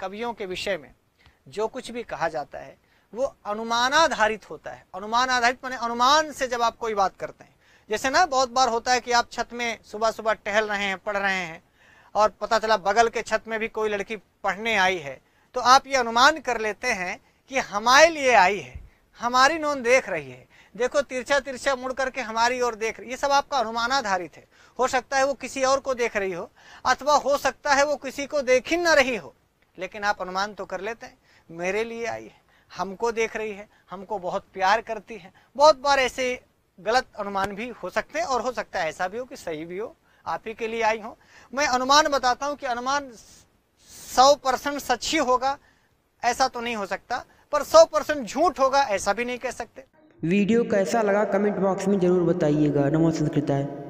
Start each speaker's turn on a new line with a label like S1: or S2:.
S1: कवियों के विषय में जो कुछ भी कहा जाता है वो अनुमानाधारित होता है अनुमान आधारित मैंने अनुमान से जब आप कोई बात करते हैं जैसे ना बहुत बार होता है कि आप छत में सुबह सुबह टहल रहे हैं पढ़ रहे हैं और पता चला बगल के छत में भी कोई लड़की पढ़ने आई है तो आप ये अनुमान कर लेते हैं कि हमारे लिए आई है हमारी नोन देख रही है देखो तिरछा तिरछा मुड़ करके हमारी ओर देख रही ये सब आपका अनुमान आधारित है हो सकता है वो किसी और को देख रही हो अथवा हो सकता है वो किसी को देख ही ना रही हो लेकिन आप अनुमान तो कर लेते हैं मेरे लिए आई है हमको देख रही है हमको बहुत प्यार करती है बहुत बार ऐसे गलत अनुमान भी हो सकते हैं और हो सकता है ऐसा भी हो कि सही भी हो आप ही के लिए आई हो मैं अनुमान बताता हूँ कि अनुमान सौ परसेंट सच ही होगा ऐसा तो नहीं हो सकता पर सौ परसेंट झूठ होगा ऐसा भी नहीं कह सकते
S2: वीडियो कैसा लगा कमेंट बॉक्स में जरूर बताइएगा नमो है